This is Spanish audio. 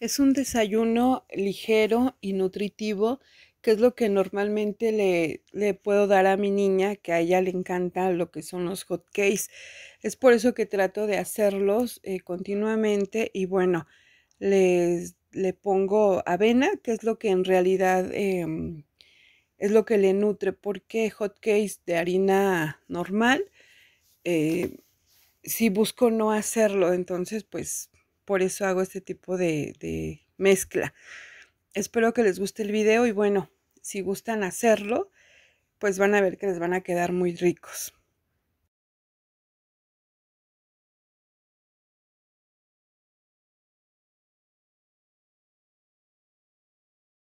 Es un desayuno ligero y nutritivo, que es lo que normalmente le, le, puedo dar a mi niña, que a ella le encanta lo que son los hot Es por eso que trato de hacerlos eh, continuamente y bueno, le pongo avena, que es lo que en realidad em, es lo que le nutre, porque hot cakes de harina normal, eh, si busco no hacerlo, entonces pues por eso hago este tipo de, mezcla. Espero que les guste el video y bueno, si gustan hacerlo, pues van a ver que les van a quedar muy ricos.